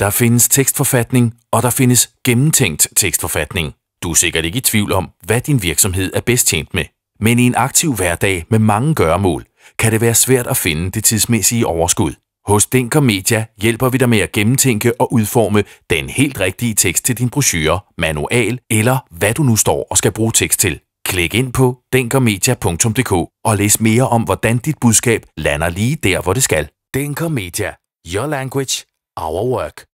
Der findes tekstforfatning, og der findes gennemtænkt tekstforfatning. Du er sikkert ikke i tvivl om, hvad din virksomhed er bedst tjent med. Men i en aktiv hverdag med mange gøremål, kan det være svært at finde det tidsmæssige overskud. Hos Denker Media hjælper vi dig med at gennemtænke og udforme den helt rigtige tekst til din brochure, manual eller hvad du nu står og skal bruge tekst til. Klik ind på denkermedia.dk og læs mere om, hvordan dit budskab lander lige der, hvor det skal. Denker Media. Your language. Our work.